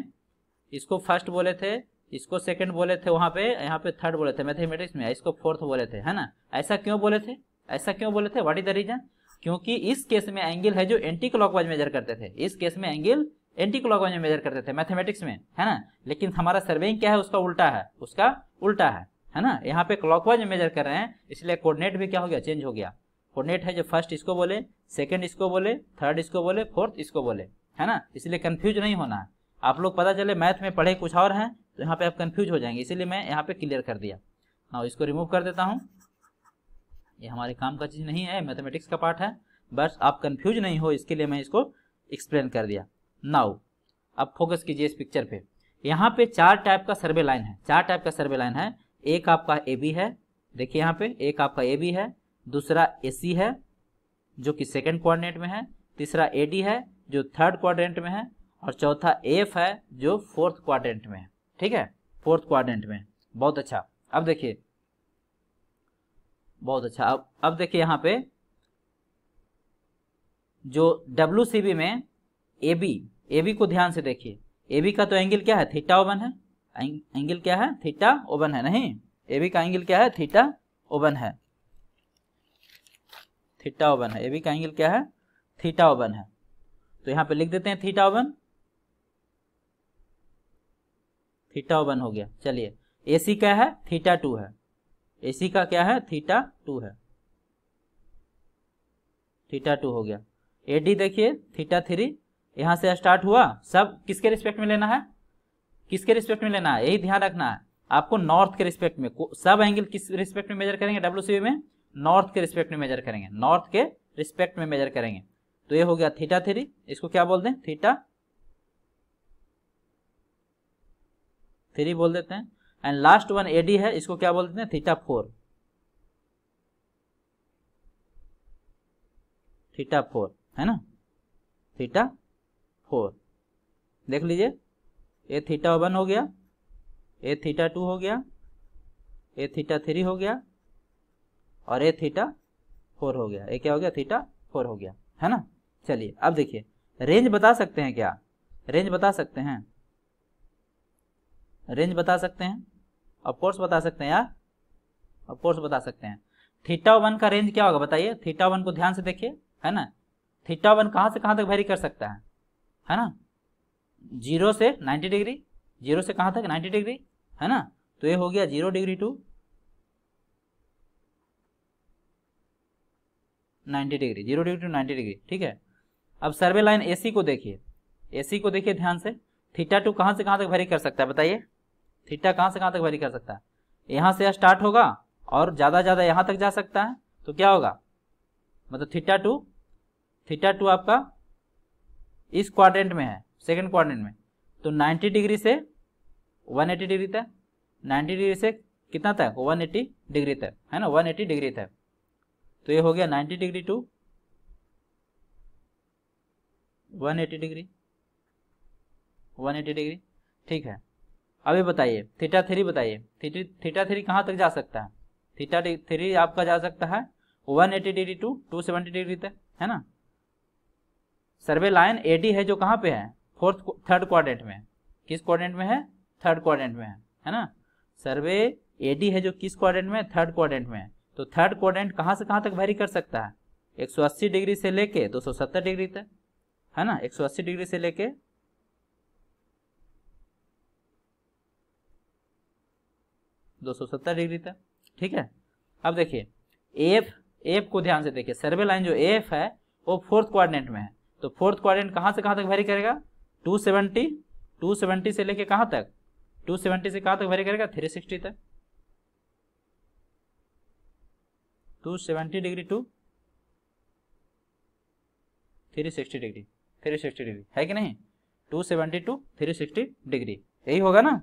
इसको फर्स्ट बोले थे इसको सेकंड बोले थे वहाँ पे यहाँ पे थर्ड बोले थे मैथमेटिक्स में इसको फोर्थ बोले थे है ना ऐसा क्यों बोले थे ऐसा क्यों बोले थे व्हाट इज द रीजन क्योंकि इस केस में एंगल है जो एंटी क्लॉकवाइज मेजर करते थे इस केस में एंगल एंटी क्लॉकवाइज में मेजर करते थे मैथमेटिक्स में है ना लेकिन हमारा सर्वेइंग क्या है उसका उल्टा है उसका उल्टा है है ना यहाँ पे क्लॉकवाइज में मेजर कर रहे हैं इसलिए कोऑर्डिनेट भी क्या हो गया चेंज हो गया कोऑर्डिनेट है जो फर्स्ट इसको बोले सेकेंड इसको बोले थर्ड इसको बोले फोर्थ इसको बोले है ना इसलिए कन्फ्यूज नहीं होना आप लोग पता चले मैथ में पढ़े कुछ और हैं तो यहाँ पे आप कंफ्यूज हो जाएंगे इसीलिए मैं यहाँ पे क्लियर कर दिया ना हाँ, इसको रिमूव कर देता हूँ ये हमारे काम का चीज़ नहीं है मैथमेटिक्स का पार्ट है बस आप कंफ्यूज नहीं हो इसके लिए मैं इसको एक्सप्लेन कर दिया नाउ अब फोकस कीजिए इस पिक्चर पे यहाँ पे चार टाइप का सर्वे लाइन है चार टाइप का सर्वे लाइन है एक आपका ए बी है देखिए यहाँ पे एक आपका ए बी है दूसरा ए सी है जो कि सेकेंड क्वाड्रेंट में है तीसरा ए डी है जो थर्ड क्वाड्रेंट में है और चौथा एफ है जो फोर्थ क्वाड्रेंट में है ठीक है फोर्थ क्वाड्रेंट में बहुत अच्छा अब देखिए बहुत अच्छा अब अब देखिए यहाँ पे जो डब्ल्यू में ए बी ए बी को ध्यान से देखिए ए बी का तो एंगल क्या है थीटा ओवन है एंगल क्या है थीटा ओवन है नहीं ए बी का एंगल क्या है थीटा ओवन है थीटा ओवन है ए बी का एंगल क्या है थीटा ओवन है तो यहाँ पे लिख देते हैं थीटा ओवन थीटा वन हो गया चलिए ए सी क्या है थीटा टू है ए सी का क्या है थीटा टू है थीटा टू हो गया ए डी देखिए थीटा थ्री यहां से स्टार्ट हुआ सब किसके रिस्पेक्ट में लेना है किसके रिस्पेक्ट में लेना है यही ध्यान रखना है आपको नॉर्थ के रिस्पेक्ट में सब एंगल किस रिस्पेक्ट में मेजर करेंगे डब्ल्यू में नॉर्थ के रिस्पेक्ट में मेजर करेंगे नॉर्थ के रिस्पेक्ट में मेजर करेंगे तो ये हो गया थीटा थ्री इसको क्या बोल दें थीटा थ्री बोल देते हैं एंड लास्ट वन एडी है इसको क्या बोल देते हैं थीटा फोर थीटा फोर है ना थीटा फोर देख लीजिए ए थीटा वन हो गया ए थीटा टू हो गया ए थीटा थ्री हो गया और ए थीटा फोर हो गया ए क्या हो गया थीटा फोर हो गया है ना चलिए अब देखिए रेंज बता सकते हैं क्या रेंज बता सकते हैं रेंज बता सकते हैं ऑफकोर्स बता सकते हैं यार ऑफकोर्स बता सकते हैं थीटा वन का रेंज क्या होगा बताइए थीटा वन को ध्यान से देखिए है ना थीटा वन कहाँ से कहाँ तक वेरी कर सकता है है ना जीरो से नाइन्टी डिग्री जीरो से कहाँ तक नाइन्टी डिग्री है ना तो ये हो गया zero degree to ninety degree zero degree to ninety degree ठीक है अब सर्वे लाइन एसी को देखिए एसी को देखिए ध्यान से थीटा टू कहाँ से कहाँ तक वेरी कर सकता है बताइए थीटा कहाँ से कहाँ तक वेरी कर सकता है यहाँ से स्टार्ट होगा और ज़्यादा ज़्यादा यहाँ तक जा सकता है तो क्या होगा मतलब थीटा टू थीटा टू आपका इस क्वाड्रेंट में है सेकंड क्वाड्रेंट में तो 90 डिग्री से 180 डिग्री तक 90 डिग्री से कितना तक 180 डिग्री तक है ना 180 डिग्री तक तो ये हो गया 90 डिग्री टू 180 डिग्री 180 डिग्री ठीक है अभी बताइए थीटा थ्री बताइए थीटा थ्री कहाँ तक जा सकता है थीटा थ्री आपका जा सकता है one eighty degree to two seventy degree तक है ना सर्वे लाइन एडी है जो कहाँ पे है फोर्थ थर्ड क्वाड्रेंट में किस क्वाड्रेंट में है थर्ड क्वाड्रेंट में है है ना सर्वे एडी है जो किस क्वाड्रेंट में थर्ड क्वाड्रेंट में है तो थर्ड क्वाड्रेंट कहाँ से कहाँ तक वेरी कर सकता है 180 डिग्री से लेके 270 डिग्री तक है ना 180 डिग्री से लेके 270 डिग्री तक ठीक है अब देखिए एफ एफ को ध्यान से देखिए सर्वे लाइन जो एफ है वो फोर्थ क्वाड्रेंट में है तो फोर्थ क्वाड्रेंट कहाँ से कहाँ तक वेरी करेगा 270 270 से लेके कहाँ तक 270 से कहाँ तक वेरी करेगा 360 तक 270 डिग्री टू 360 डिग्री 360 डिग्री है कि नहीं 270 टू 360 डिग्री यही होगा ना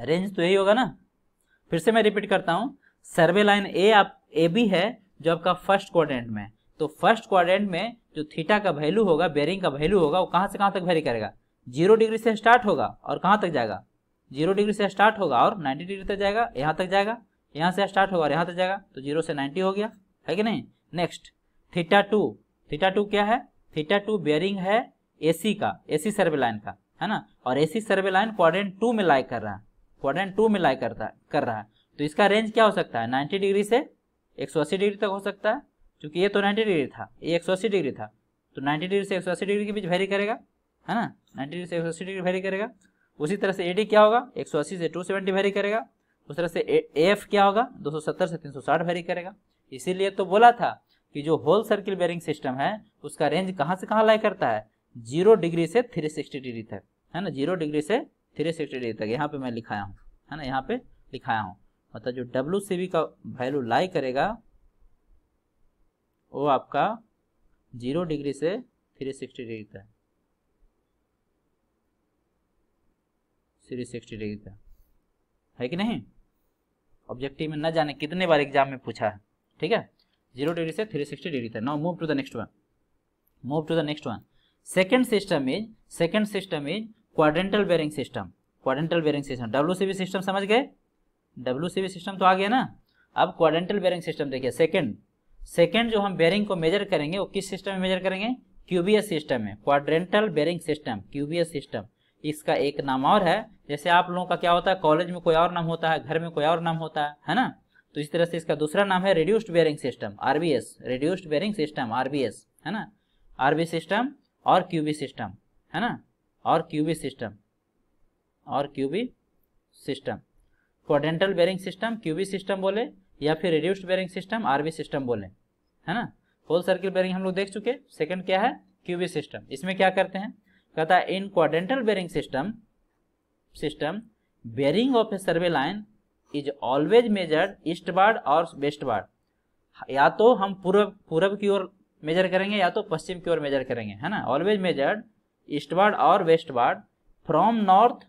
रेंज तो यही होगा ना फिर से मैं रिपीट करता हूँ सर्वे लाइन ए आप ए बी है जो आपका फर्स्ट क्वाड्रेंट में तो फर्स्ट क्वाड्रेंट में जो थीटा का वैल्यू होगा बेरिंग का वैल्यू होगा वो कहाँ से कहाँ तक वेरी करेगा जीरो डिग्री से स्टार्ट होगा और कहाँ तक जाएगा जीरो डिग्री से स्टार्ट होगा और नाइन्टी डिग्री तक जाएगा यहाँ तक जाएगा यहाँ से स्टार्ट होगा और यहाँ तक जाएगा तो जीरो से नाइन्टी हो गया है कि नहीं next theta two theta two क्या है थीटा टू बेयरिंग है एसी का एसी सर्वे लाइन का है ना और A C survey line quadrant two में लाइक कर रहा है क्वाड्रेंट टू में लाई करता कर रहा है तो इसका रेंज क्या हो सकता है नाइन्टी डिग्री से एक डिग्री तक हो सकता है क्योंकि ये तो नाइन्टी डिग्री था ये एक डिग्री था तो नाइन्टी डिग्री से एक डिग्री के बीच वेरी करेगा है ना नाइन्टी डिग्री से एक डिग्री वेरी करेगा उसी तरह से ए क्या होगा एक से टू वेरी करेगा उस तरह से ए एफ क्या होगा 270 से 360 वेरी करेगा इसीलिए तो बोला था कि जो होल सर्किल बेरिंग सिस्टम है उसका रेंज कहाँ से कहाँ लाई करता है जीरो डिग्री से सिक्सटी डिग्री तक है ना जीरो डिग्री से थ्री सिक्सटी डिग्री तक यहाँ पे मैं लिखाया हूँ है ना यहाँ पे लिखाया हूँ मतलब जो डब्ल्यू सी बी का वैल्यू लाई करेगा वो आपका जीरो डिग्री से थ्री सिक्सटी डिग्री तक थ्री सिक्सटी डिग्री तक है कि नहीं ऑब्जेक्टिव में न जाने कितने बार एग्जाम में पूछा है ठीक है जीरो डिग्री से थ्री सिक्सटी डिग्री तक now move to the next one move to the next one second system is second system is quadrantal bearing system quadrantal bearing system W C system समझ गए W C system तो आ गया ना अब quadrantal bearing system देखिए second second जो हम bearing को मेजर करेंगे वो किस सिस्टम में मेजर करेंगे क्यूबीएस सिस्टम में quadrantal bearing system QBS system इसका एक नाम और है जैसे आप लोगों का क्या होता है कॉलेज में कोई और नाम होता है घर में कोई और नाम होता है है ना तो इस तरह से इसका दूसरा नाम है reduced bearing system RBS reduced bearing system RBS है ना आरबी सिस्टम और क्यूबी सिस्टम है ना और क्यूबी सिस्टम और QB system quadrantal bearing system QB system बोले या फिर reduced bearing system RB system बोले है ना होल सर्किल बेरिंग हम लोग देख चुके सेकंड क्या है क्यूबी सिस्टम इसमें क्या करते हैं कहता है in quadrantal bearing system system bearing of a survey line is always measured eastward और वेस्ट बार्ड या तो हम पूर्व पूर्व की ओर मेजर करेंगे या तो पश्चिम की ओर मेजर करेंगे है ना ऑलवेज मेजर्ड ईस्टवर्ड और westward from north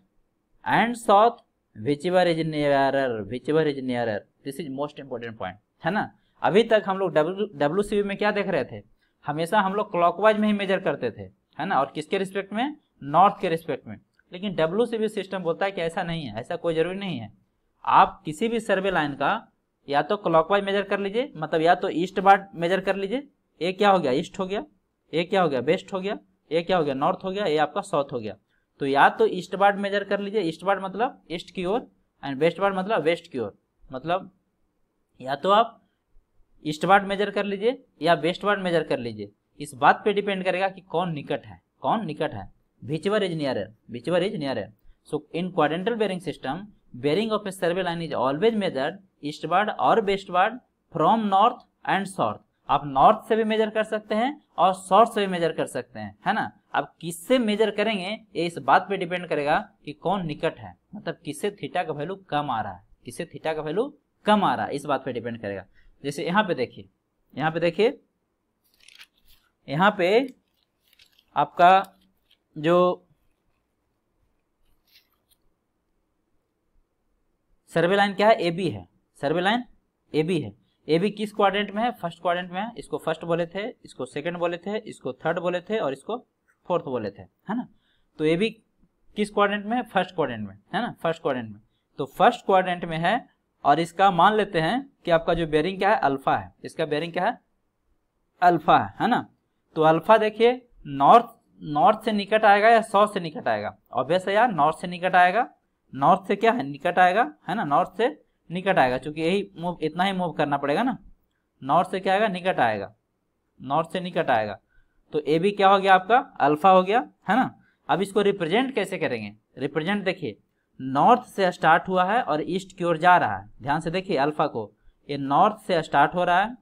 and south whichever is near whichever is near this is most important point है ना अभी तक हम लोग डब्ल्यू में क्या देख रहे थे हमेशा हम लोग क्लॉकवाइज में ही मेजर करते थे है ना और किसके रिस्पेक्ट में नॉर्थ के रिस्पेक्ट में लेकिन डब्ल्यू सिस्टम बोलता है कि ऐसा नहीं है ऐसा कोई जरूरी नहीं है आप किसी भी सर्वे लाइन का या तो क्लॉकवाइज मेजर कर लीजिए मतलब या तो ईस्ट बार्ड मेजर कर लीजिए ये क्या हो गया ईस्ट हो गया ये क्या हो गया वेस्ट हो गया ये क्या हो गया नॉर्थ हो गया ये आपका साउथ हो गया तो या तो ईस्ट बार्ड मेजर कर लीजिए ईस्ट बार्ड मतलब ईस्ट की ओर एंड वेस्ट बार्ड मतलब वेस्ट की ओर मतलब या तो आप ईस्ट बार्ड मेजर कर लीजिए या वेस्ट बार्ड मेजर कर लीजिए इस बात पे डिपेंड करेगा कि कौन निकट है कौन निकट है भिचवर इज नियर है भिचवर इज नियर है so in quadrantal bearing system bearing of a survey line is always measure eastward और westward from north and south आप नॉर्थ से भी मेजर कर सकते हैं और साउथ से भी मेजर कर सकते हैं है ना अब किससे मेजर करेंगे ये इस बात पे डिपेंड करेगा कि कौन निकट है मतलब किससे थीटा का वैल्यू कम आ रहा है किससे थीटा का वैल्यू कम आ रहा है इस बात पे डिपेंड करेगा जैसे यहाँ पे देखिए यहाँ पे देखिए यहाँ पे आपका जो सर्वे लाइन क्या है ए बी है सर्वे लाइन ए बी है ए भी किस क्वाड्रेंट में है फर्स्ट क्वाड्रेंट में है इसको फर्स्ट बोले थे इसको सेकंड बोले थे इसको थर्ड बोले थे और इसको फोर्थ बोले थे है ना तो ये भी किस क्वाड्रेंट में फर्स्ट क्वाड्रेंट में है ना फर्स्ट क्वाड्रेंट में तो फर्स्ट क्वाड्रेंट में है और इसका मान लेते हैं कि आपका जो बेरिंग क्या है अल्फा है इसका बेरिंग क्या है अल्फा है है ना तो अल्फा देखिए नॉर्थ नॉर्थ से निकट आएगा या साउथ से निकट आएगा ऑब्वियस है यार नॉर्थ से निकट आएगा नॉर्थ से क्या है निकट आएगा है ना नॉर्थ से निकट आएगा क्योंकि यही मूव इतना ही मूव करना पड़ेगा ना नॉर्थ से क्या आएगा निकट आएगा नॉर्थ से निकट आएगा तो ए भी क्या हो गया आपका अल्फा हो गया है ना अब इसको रिप्रेजेंट कैसे करेंगे रिप्रेजेंट देखिए नॉर्थ से स्टार्ट हुआ है और ईस्ट की ओर जा रहा है ध्यान से देखिए अल्फा को ये नॉर्थ से स्टार्ट हो रहा है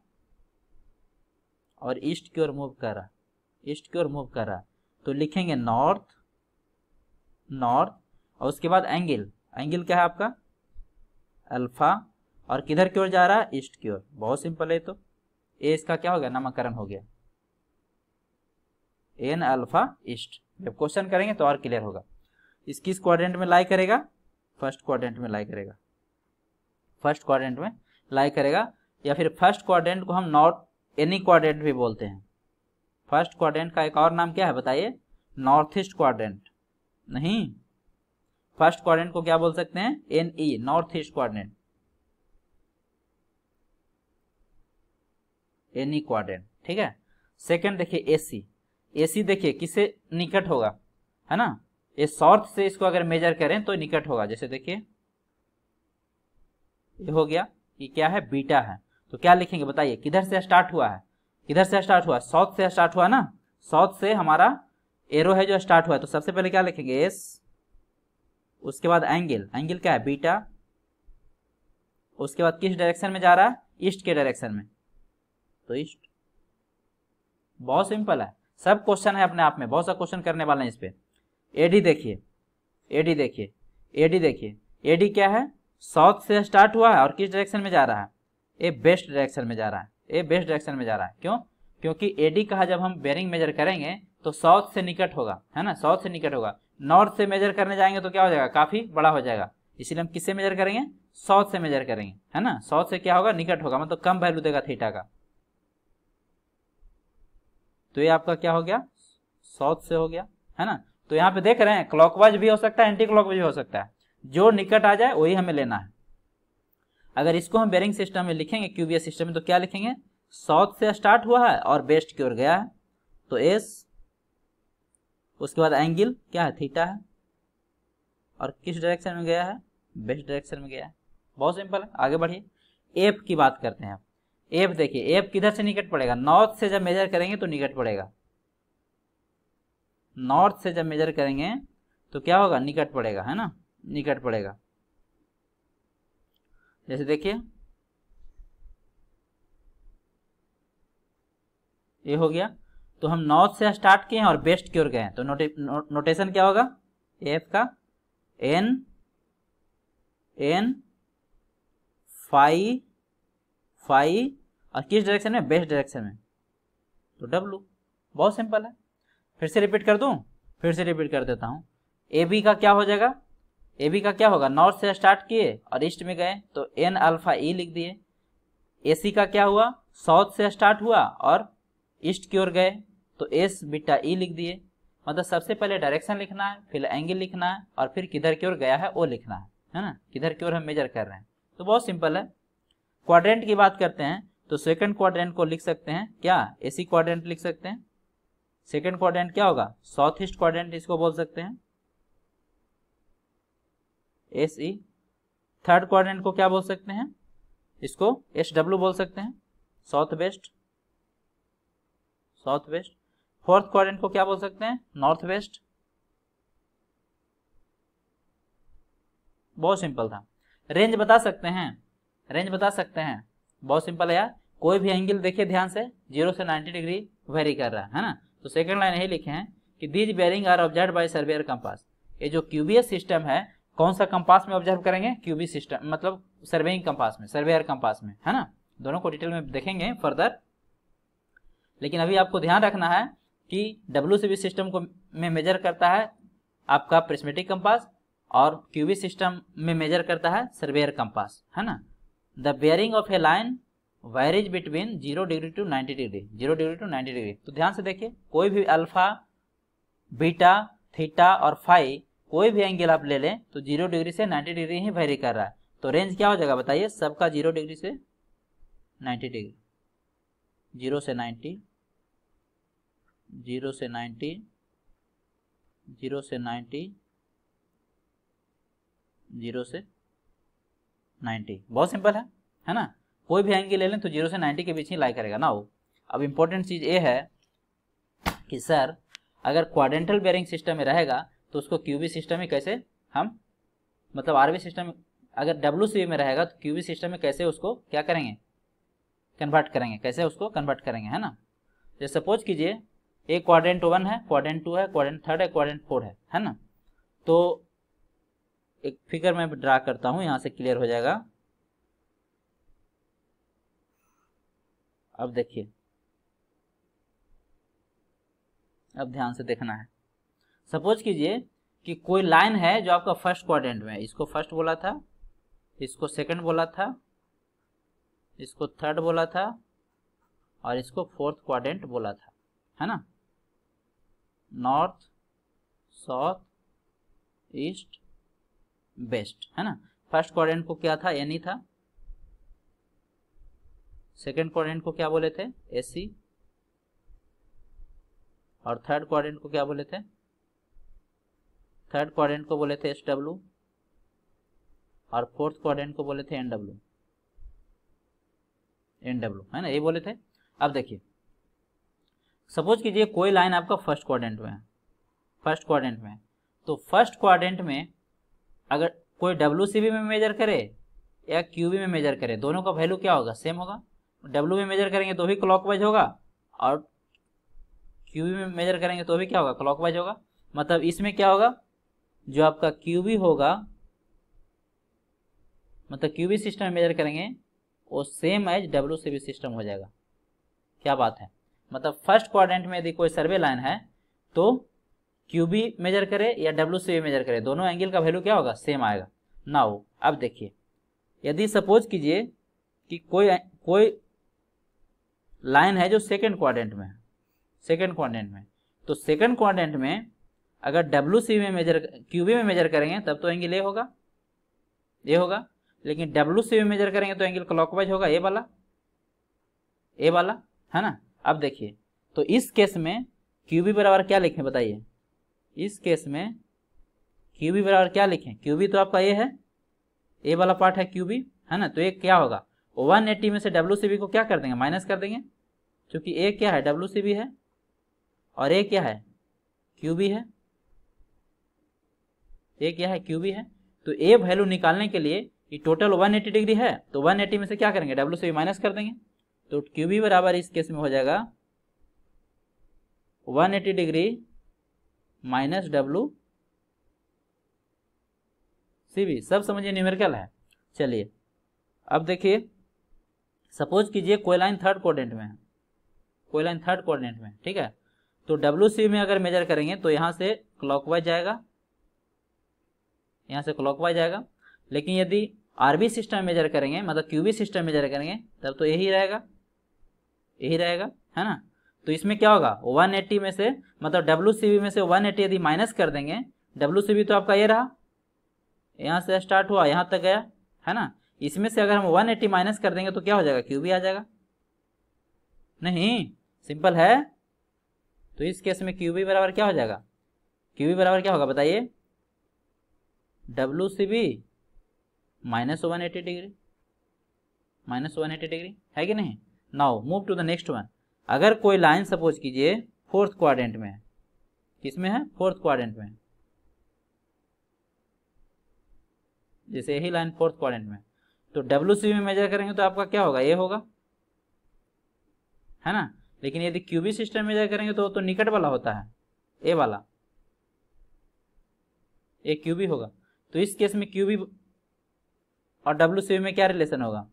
और ईस्ट की ओर मूव कर रहा है ईस्ट की ओर मूव कर रहा है तो लिखेंगे नॉर्थ नॉर्थ और उसके बाद एंगल एंगल क्या है आपका अल्फ़ा और किधर की ओर जा रहा है ईस्ट की ओर बहुत सिंपल है तो ए इसका क्या हो गया नामकरण हो गया एन अल्फा ईस्ट जब क्वेश्चन करेंगे तो और क्लियर होगा इस किस क्वाड्रेंट में लाई करेगा फर्स्ट क्वाड्रेंट में लाई करेगा फर्स्ट क्वाड्रेंट में लाई करेगा या फिर फर्स्ट क्वाड्रेंट को हम नॉर्थ एनी क्वाड्रेंट भी बोलते हैं फर्स्ट क्वाड्रेंट का एक और नाम क्या है बताइए नॉर्थ ईस्ट क्वाड्रेंट नहीं फर्स्ट क्वारेंट को क्या बोल सकते हैं N E e, north east quadrant N E e quadrant ठीक है सेकंड देखिए एसी एसी देखिए किसे निकट होगा है ना ये साउथ से इसको अगर मेजर करें तो निकट होगा जैसे देखिए ये हो गया ये क्या है बीटा है तो क्या लिखेंगे बताइए किधर से स्टार्ट हुआ है किधर से स्टार्ट हुआ साउथ से स्टार्ट हुआ ना साउथ से हमारा एरो है जो स्टार्ट हुआ है तो सबसे पहले क्या लिखेंगे एस उसके बाद एंगल एंगल क्या है बीटा उसके बाद किस डायरेक्शन में जा रहा है ईस्ट के डायरेक्शन में तो ईस्ट बहुत सिंपल है सब क्वेश्चन है अपने आप में बहुत सा क्वेश्चन करने वाले हैं इस पर एडी देखिए एडी देखिए एडी देखिए एडी क्या है साउथ से स्टार्ट हुआ है और किस डायरेक्शन में जा रहा है ए बेस्ट डायरेक्शन में जा रहा है ए बेस्ट डायरेक्शन में जा रहा है क्यों क्योंकि एडी कहा जब हम बेरिंग मेजर करेंगे तो साउथ से निकट होगा है ना साउथ से निकट होगा नॉर्थ से मेजर करने जाएंगे तो क्या हो जाएगा काफ़ी बड़ा हो जाएगा इसीलिए हम किससे मेजर करेंगे साउथ से मेजर करेंगे है ना साउथ से क्या होगा निकट होगा मतलब कम वैल्यू देगा थीटा का तो ये आपका क्या हो गया साउथ से हो गया है ना तो यहाँ पे देख रहे हैं क्लॉकवाइज भी हो सकता है एंटी क्लॉकवाइज भी हो सकता है जो निकट आ जाए वही हमें लेना है अगर इसको हम बेरिंग सिस्टम में लिखेंगे क्यूबीएस सिस्टम में तो क्या लिखेंगे साउथ से स्टार्ट हुआ है और बेस्ट की ओर गया है तो एस उसके बाद एंगल क्या है थीटा है और किस डायरेक्शन में गया है बेस्ट डायरेक्शन में गया है बहुत सिंपल है आगे बढ़िए एफ की बात करते हैं आप एफ देखिए एफ किधर से निकट पड़ेगा नॉर्थ से जब मेजर करेंगे तो निकट पड़ेगा नॉर्थ से जब मेजर करेंगे तो क्या होगा निकट पड़ेगा है ना निकट पड़ेगा जैसे देखिए ये हो गया तो हम नॉर्थ से स्टार्ट किए हैं और बेस्ट की ओर गए हैं तो नोटे, नो, नोटेशन क्या होगा एफ का एन एन फाई फाई और किस डायरेक्शन में बेस्ट डायरेक्शन में तो डब्लू बहुत सिंपल है फिर से रिपीट कर दूं फिर से रिपीट कर देता हूं ए बी का क्या हो जाएगा ए बी का क्या होगा नॉर्थ से स्टार्ट किए और ईस्ट में गए तो एन अल्फा ई लिख दिए ए सी का क्या हुआ साउथ से स्टार्ट हुआ और ईस्ट की ओर गए तो एस बीटा ई लिख दिए मतलब सबसे पहले डायरेक्शन लिखना है फिर एंगल लिखना है और फिर किधर की ओर गया है वो लिखना है है ना किधर की ओर हम मेजर कर रहे हैं तो बहुत सिंपल है क्वाड्रेंट की बात करते हैं तो सेकंड क्वाड्रेंट को लिख सकते हैं क्या एसी क्वाड्रेंट लिख सकते हैं सेकंड क्वाड्रेंट क्या होगा साउथ ईस्ट क्वाड्रेंट इसको बोल सकते हैं एस ई थर्ड क्वाड्रेंट को क्या बोल सकते हैं इसको एस डब्ल्यू बोल सकते हैं south west south west fourth quadrant को क्या बोल सकते हैं नॉर्थ वेस्ट बहुत सिंपल था रेंज बता सकते हैं रेंज बता सकते हैं बहुत सिंपल है यार कोई भी एंगल देखिए ध्यान से जीरो से नाइन्टी डिग्री वेरी कर रहा है है ना तो सेकंड लाइन यही लिखे हैं कि these bearing are observe by surveyor compass ये जो क्यूबीएस सिस्टम है कौन सा कंपास में ऑब्जर्व करेंगे क्यूबी सिस्टम मतलब सर्वेइंग कंपास में सर्वेयर कंपास में है ना दोनों को डिटेल में देखेंगे फर्दर लेकिन अभी आपको ध्यान रखना है कि डब्ल्यू सी सिस्टम को में मेजर करता है आपका प्रिस्मेटिक कंपास और क्यूबी सिस्टम में मेजर करता है सर्वेयर कंपास है ना the bearing of a line varies between zero degree to ninety degree zero degree to ninety degree तो ध्यान से देखिए कोई भी अल्फा बीटा थीटा और फाइव कोई भी एंगल आप ले लें तो जीरो डिग्री से नाइन्टी डिग्री ही वेरी कर रहा है तो रेंज क्या हो जाएगा बताइए सबका जीरो डिग्री से नाइन्टी डिग्री जीरो से नाइन्टी जीरो से नाइन्टी जीरो से नाइन्टी जीरो से नाइन्टी बहुत सिंपल है है ना कोई भी एंगल ले लें तो जीरो से नाइन्टी के बीच ही लाई करेगा ना वो अब इम्पोर्टेंट चीज़ ये है कि सर अगर क्वाड्रेंटल बेयरिंग सिस्टम में रहेगा तो उसको क्यूबी सिस्टम में कैसे हम मतलब आरबी सिस्टम अगर डब्ल्यू में रहेगा तो क्यूबी सिस्टम में कैसे उसको क्या करेंगे कन्वर्ट करेंगे कैसे उसको कन्वर्ट करेंगे है ना जैसे सपोज कीजिए एक क्वाड्रेंट वन है क्वाड्रेंट टू है क्वाड्रेंट थर्ड है क्वाड्रेंट फोर है है ना तो एक फिगर मैं ड्रा करता हूँ यहाँ से क्लियर हो जाएगा अब देखिए अब ध्यान से देखना है सपोज कीजिए कि कोई लाइन है जो आपका फर्स्ट क्वाड्रेंट में है इसको फर्स्ट बोला था इसको सेकंड बोला था इसको थर्ड बोला था और इसको फोर्थ क्वाड्रेंट बोला था है ना नॉर्थ साउथ ईस्ट वेस्ट है ना फर्स्ट क्वारेंट को क्या था एनी था सेकेंड क्वारेंट को क्या बोले थे एसी सी और थर्ड क्वारेंट को क्या बोले थे थर्ड क्वारेंट को बोले थे एस डब्ल्यू और फोर्थ क्वारेंट को बोले थे एन डब्ल्यू एन डब्ल्यू है ना ये बोले थे अब देखिए सपोज कीजिए कोई लाइन आपका फर्स्ट क्वाड्रेंट में है फर्स्ट क्वाड्रेंट में तो फर्स्ट क्वाड्रेंट में अगर कोई डब्ल्यू सी बी में मेजर करे या क्यू बी में मेजर करे दोनों का वैल्यू क्या होगा सेम होगा डब्ल्यू में मेजर करेंगे तो भी वाइज होगा और क्यू बी में मेजर करेंगे तो भी क्या होगा वाइज होगा मतलब इसमें क्या होगा जो आपका क्यू बी होगा मतलब क्यू बी सिस्टम में मेजर करेंगे वो same as W C B system हो जाएगा क्या बात है मतलब फर्स्ट क्वाड्रेंट में यदि कोई सर्वे लाइन है तो क्यू बी मेजर करे या डब्ल्यू सी मेजर करे दोनों एंगल का वैल्यू क्या होगा सेम आएगा ना हो अब देखिए यदि सपोज कीजिए कि कोई कोई लाइन है जो सेकेंड क्वाड्रेंट में है सेकेंड क्वाड्रेंट में तो सेकेंड क्वाड्रेंट में अगर डब्ल्यू सी में मेजर क्यू बी में मेजर करेंगे तब तो एंगल ए होगा ये होगा लेकिन डब्ल्यू सी में मेजर करेंगे तो एंगल क्लॉकवाइज होगा ए वाला ए वाला है ना अब देखिए तो इस केस में क्यू बी बराबर क्या लिखें बताइए इस केस में क्यू बी बराबर क्या लिखें क्यू बी तो आपका ए है ए वाला पार्ट है क्यू बी है ना तो ये क्या होगा वन एट्टी में से डब्ल्यू सी बी को क्या कर देंगे माइनस कर देंगे क्योंकि ए क्या है डब्ल्यू सी बी है और ए क्या है क्यू बी है ए क्या है क्यू बी है तो ए वैल्यू निकालने के लिए ये टोटल 180 डिग्री है तो 180 में से क्या करेंगे डब्ल्यू से माइनस कर देंगे तो क्यू बी बराबर इस केस में हो जाएगा 180 degree minus W C B सब समझिए न्यूमेरिकल है चलिए अब देखिए सपोज कीजिए कोई लाइन थर्ड कोऑर्डिनेट में है कोई लाइन थर्ड कोऑर्डिनेट में ठीक है तो डब्ल्यू सी में अगर मेजर करेंगे तो यहाँ से क्लॉकवाइज जाएगा यहाँ से क्लॉकवाइज जाएगा लेकिन यदि आरबी सिस्टम मेजर करेंगे मतलब क्यूबी सिस्टम मेजर करेंगे तब तो यही रहेगा यही रहेगा है ना तो इसमें क्या होगा 180 में से मतलब डब्ल्यू में से 180 यदि माइनस कर देंगे डब्ल्यू तो आपका ये रहा यहाँ से स्टार्ट हुआ यहाँ तक गया है ना इसमें से अगर हम 180 माइनस कर देंगे तो क्या हो जाएगा क्यू आ जाएगा नहीं सिंपल है तो इस केस में क्यू बी बराबर क्या हो जाएगा क्यू बी बराबर क्या होगा बताइए W C B minus one eighty degree minus one eighty degree है कि नहीं now move to the next one अगर कोई लाइन सपोज कीजिए फोर्थ क्वाड्रेंट में किस में है फोर्थ क्वाड्रेंट में जैसे यही लाइन फोर्थ क्वाड्रेंट में तो डब्ल्यू सी में मेजर करेंगे तो आपका क्या होगा ए होगा है ना लेकिन यदि क्यूबी सिस्टम मेजर करेंगे तो तो निकट वाला होता है ए वाला ए क्यूबी होगा तो इस केस में क्यूबी और डब्ल्यू सी में क्या रिलेशन होगा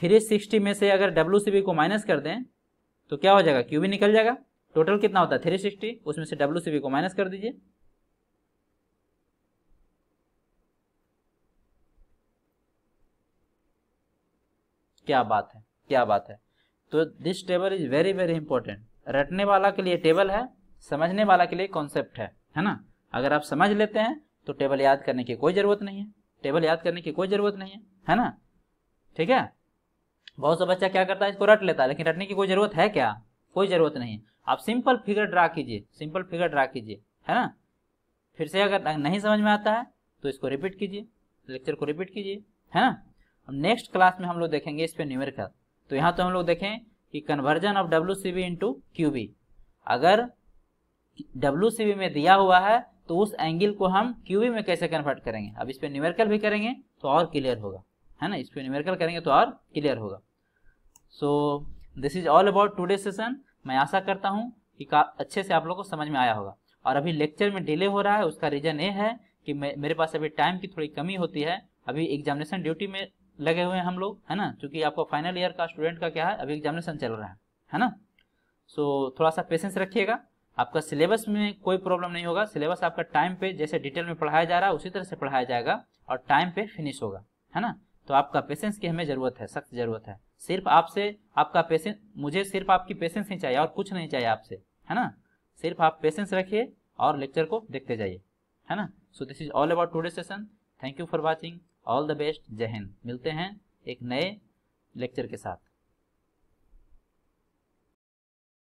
थ्री सिक्सटी में से अगर डब्ल्यू सी बी को माइनस कर दें तो क्या हो जाएगा क्यू भी निकल जाएगा टोटल कितना होता है थ्री सिक्सटी उसमें से डब्ल्यू सी बी को माइनस कर दीजिए क्या बात है क्या बात है तो this table is very very important रटने वाला के लिए टेबल है समझने वाला के लिए कॉन्सेप्ट है है ना अगर आप समझ लेते हैं तो टेबल याद करने की कोई जरूरत नहीं है टेबल याद करने की कोई जरूरत नहीं है है ना ठीक है बहुत सा बच्चा क्या करता है इसको रट लेता है लेकिन रटने की कोई ज़रूरत है क्या कोई ज़रूरत नहीं आप सिंपल फिगर ड्रा कीजिए सिंपल फिगर ड्रा कीजिए है ना फिर से अगर नहीं समझ में आता है तो इसको रिपीट कीजिए लेक्चर को रिपीट कीजिए है ना अब नेक्स्ट क्लास में हम लोग देखेंगे इस पर न्यूमेरिकल तो यहाँ तो हम लोग देखें कि conversion of W C B into Q B अगर डब्ल्यू सी बी में दिया हुआ है तो उस एंगल को हम क्यू बी में कैसे कन्वर्ट करेंगे अब इस पर न्यूमेरिकल भी करेंगे तो और क्लियर होगा है ना इस पर न्यूमेरिकल करेंगे तो और क्लियर होगा so this is all about today session मैं आशा करता हूँ कि अच्छे से आप लोग को समझ में आया होगा और अभी लेक्चर में डिले हो रहा है उसका रीज़न ये है कि मेरे पास अभी टाइम की थोड़ी कमी होती है अभी एग्जामिनेशन ड्यूटी में लगे हुए हैं हम लोग है ना क्योंकि आपको फाइनल ईयर का स्टूडेंट का क्या है अभी एग्जामिनेशन चल रहा है है ना सो so, थोड़ा सा पेशेंस रखिएगा आपका सिलेबस में कोई प्रॉब्लम नहीं होगा सिलेबस आपका टाइम पे जैसे डिटेल में पढ़ाया जा रहा है उसी तरह से पढ़ाया जाएगा और टाइम पे फिनिश होगा है ना तो आपका पेशेंस की हमें ज़रूरत है सख्त ज़रूरत है सिर्फ आपसे आपका पेशेंस मुझे सिर्फ आपकी पेशेंस ही चाहिए और कुछ नहीं चाहिए आपसे है ना सिर्फ आप पेशेंस रखिए और लेक्चर को देखते जाइए है ना so this is all about today session thank you for watching all the best जय हिंद मिलते हैं एक नए लेक्चर के साथ